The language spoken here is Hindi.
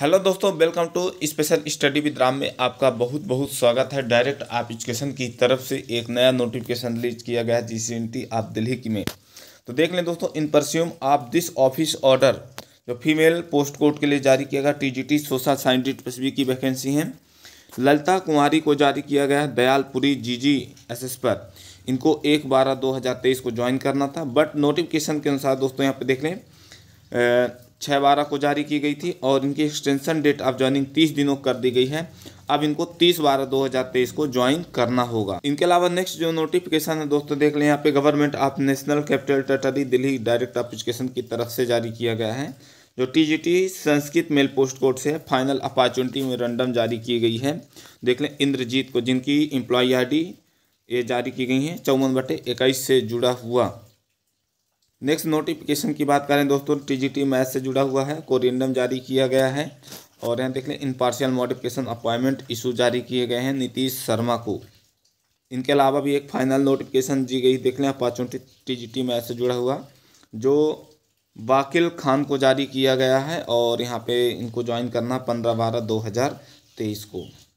हेलो दोस्तों welcome to special study with Ram में आपका बहुत बहुत स्वागत है डायरेक्ट आप एजुकेशन की तरफ से एक नया नोटिफिकेशन रिलीज किया गया है जी यूनिटी आप दिल्ली की में तो देख लें दोस्तों in pursuance of this office order जो फीमेल पोस्ट कोड के लिए जारी किया गया टीजीटी सोशल साइंटिस्ट पीसीबी की वैकेंसी है ललिता कुमारी को जारी किया गया है दयालपुरी जी जी एस एस पर इनको एक बारह दो हज़ार तेईस को ज्वाइन करना था बट नोटिफिकेशन के अनुसार दोस्तों यहाँ पर देख लें छः बारह को जारी की गई थी और इनकी एक्सटेंशन डेट ऑफ ज्वाइनिंग तीस दिनों कर दी गई है अब इनको तीस बारह दो हज़ार तेईस को ज्वाइन करना होगा इनके अलावा नेक्स्ट जो नोटिफिकेशन है दोस्तों देख लें यहाँ पे government of national capital territory Delhi direct application की तरफ से जारी किया गया है जो T Sanskrit male post code से फाइनल अपॉर्चुनिटी में जारी की गई है देख लें इंद्रजीत को जिनकी इम्प्लॉई आई ये जारी की गई है चौवन बटे इक्कीस से जुड़ा हुआ नेक्स्ट नोटिफिकेशन की बात करें दोस्तों टीजीटी मैथ से जुड़ा हुआ है कोरिएंडम जारी किया गया है और यहाँ देख लें in partial modification appointment issue जारी किए गए हैं नीतीश शर्मा को इनके अलावा भी एक फाइनल नोटिफिकेशन दी गई देख लें अपॉर्चुनिटी टी जी टी से जुड़ा हुआ जो वाकिल खान को जारी किया गया है और यहाँ पे इनको ज्वाइन करना पंद्रह बारह दो हज़ार तेईस को